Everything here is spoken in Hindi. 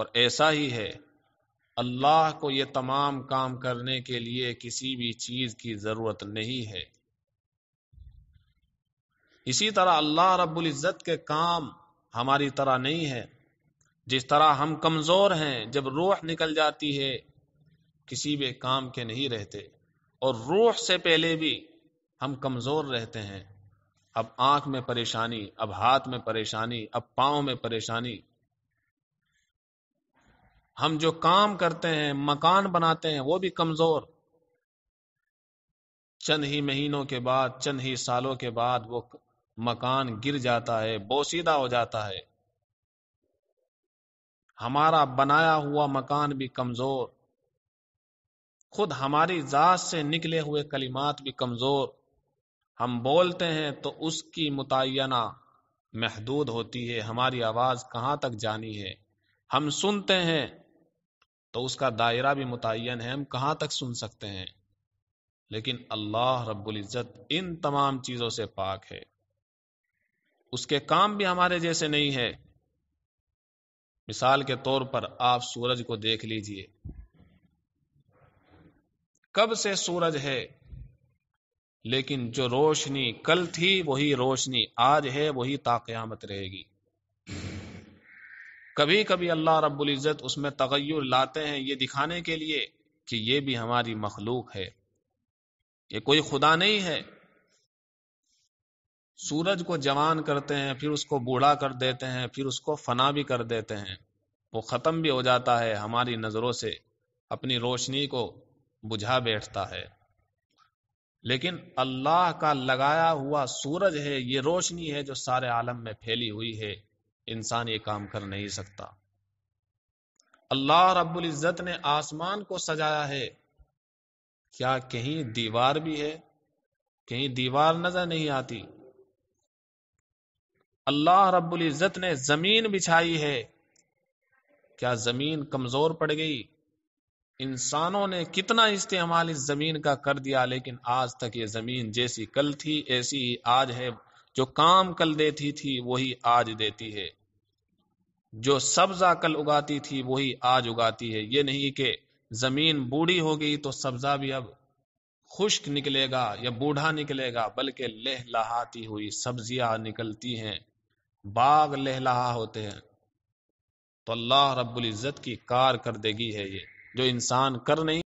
और ऐसा ही है अल्लाह को ये तमाम काम करने के लिए किसी भी चीज की जरूरत नहीं है इसी तरह अल्लाह रब्बुल इज़्ज़त के काम हमारी तरह नहीं है जिस तरह हम कमज़ोर हैं जब रूह निकल जाती है किसी भी काम के नहीं रहते और रूह से पहले भी हम कमज़ोर रहते हैं अब आंख में परेशानी अब हाथ में परेशानी अब पाँव में परेशानी हम जो काम करते हैं मकान बनाते हैं वो भी कमजोर चंद ही महीनों के बाद चंद ही सालों के बाद वो मकान गिर जाता है बोसीदा हो जाता है हमारा बनाया हुआ मकान भी कमजोर खुद हमारी जात से निकले हुए कलिमात भी कमजोर हम बोलते हैं तो उसकी मुतना महदूद होती है हमारी आवाज कहां तक जानी है हम सुनते हैं तो उसका दायरा भी मुतन है हम कहां तक सुन सकते हैं लेकिन अल्लाह रब्बुल इज़्ज़त इन तमाम चीज़ों से पाक है उसके काम भी हमारे जैसे नहीं है मिसाल के तौर पर आप सूरज को देख लीजिए कब से सूरज है लेकिन जो रोशनी कल थी वही रोशनी आज है वही ताकयामत रहेगी कभी कभी अल्लाह रब्बुल इज़्ज़त उसमें तगैर लाते हैं ये दिखाने के लिए कि ये भी हमारी मखलूक है ये कोई खुदा नहीं है सूरज को जवान करते हैं फिर उसको बूढ़ा कर देते हैं फिर उसको फना भी कर देते हैं वो ख़त्म भी हो जाता है हमारी नज़रों से अपनी रोशनी को बुझा बैठता है लेकिन अल्लाह का लगाया हुआ सूरज है ये रोशनी है जो सारे आलम में फैली हुई है इंसान ये काम कर नहीं सकता अल्लाह रब्बुल इज़्ज़त ने आसमान को सजाया है क्या कहीं दीवार भी है कहीं दीवार नजर नहीं आती अल्लाह रब्बुल इज़्ज़त ने जमीन बिछाई है क्या जमीन कमजोर पड़ गई इंसानों ने कितना इस्तेमाल इस जमीन का कर दिया लेकिन आज तक ये जमीन जैसी कल थी ऐसी ही आज है जो काम कल देती थी वही आज देती है जो सब्जा कल उगाती थी वही आज उगाती है ये नहीं कि जमीन बूढ़ी हो गई तो सब्जा भी अब खुश्क निकलेगा या बूढ़ा निकलेगा बल्कि लहलहाती हुई सब्जियां निकलती हैं बाग लहलाहा होते हैं तो अल्लाह रब्बुल इज़्ज़त की कार कर देगी है ये जो इंसान कर नहीं